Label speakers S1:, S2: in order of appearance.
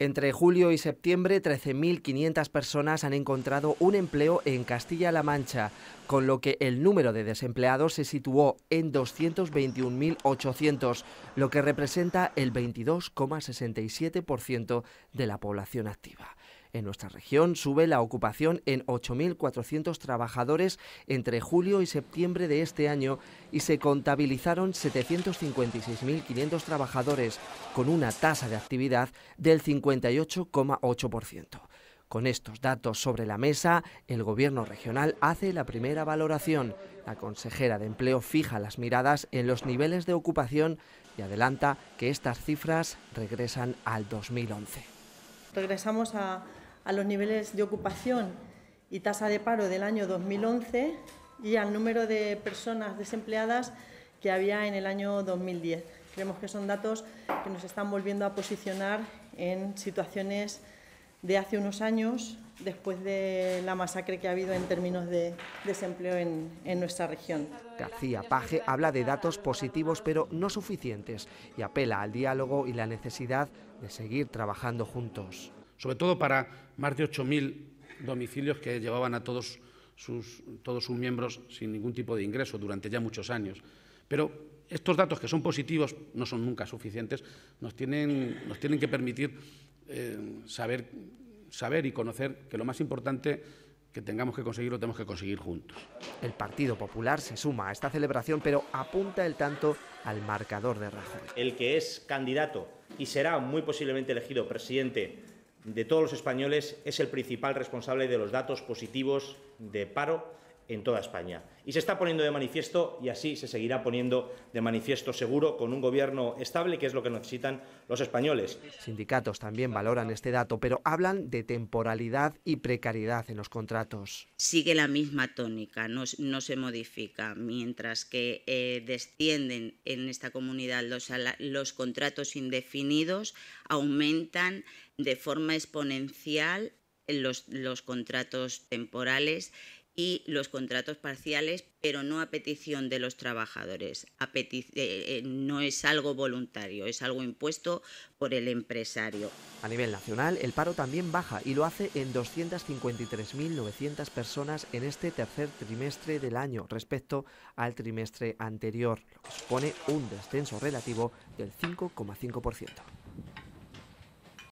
S1: Entre julio y septiembre, 13.500 personas han encontrado un empleo en Castilla-La Mancha, con lo que el número de desempleados se situó en 221.800, lo que representa el 22,67% de la población activa. En nuestra región sube la ocupación en 8.400 trabajadores entre julio y septiembre de este año y se contabilizaron 756.500 trabajadores con una tasa de actividad del 58,8%. Con estos datos sobre la mesa, el Gobierno regional hace la primera valoración. La consejera de Empleo fija las miradas en los niveles de ocupación y adelanta que estas cifras regresan al 2011.
S2: Regresamos a, los niveles de ocupación y tasa de paro del año 2011 y al número de personas desempleadas que había en el año 2010. Creemos que son datos que nos están volviendo a posicionar en situaciones de hace unos años, después de la masacre que ha habido en términos de desempleo en, nuestra región.
S1: García Paje habla de datos positivos pero no suficientes y apela al diálogo y la necesidad de seguir
S3: trabajando juntos. Sobre todo para más de 8.000 domicilios que llevaban a todos sus, todos sus miembros sin ningún tipo de ingreso durante ya muchos años. Pero estos datos que son positivos no son nunca suficientes, nos tienen, nos tienen que permitir eh, saber, saber y conocer que lo más importante que tengamos que conseguir lo tenemos que conseguir juntos. El Partido Popular se suma a esta celebración, pero apunta
S1: el tanto al marcador de Rajoy.
S4: El que es candidato y será muy posiblemente elegido presidente de todos los españoles es el principal responsable de los datos positivos de paro en toda España. Y se está poniendo de manifiesto y así se seguirá poniendo de manifiesto seguro con un gobierno estable, que es lo que necesitan los españoles. Sindicatos
S1: también valoran este dato, pero hablan de temporalidad y precariedad en los contratos.
S5: Sigue la misma tónica, no, se modifica, mientras que eh, descienden en esta comunidad los, contratos indefinidos, aumentan de forma exponencial los contratos temporales y los contratos parciales, pero no a petición de los trabajadores. Eh, eh, no es algo voluntario, es algo impuesto por el empresario. A nivel
S1: nacional, el paro también baja y lo hace en 253.900 personas en este tercer trimestre del año respecto al trimestre anterior, lo que supone un descenso relativo del 5,5%.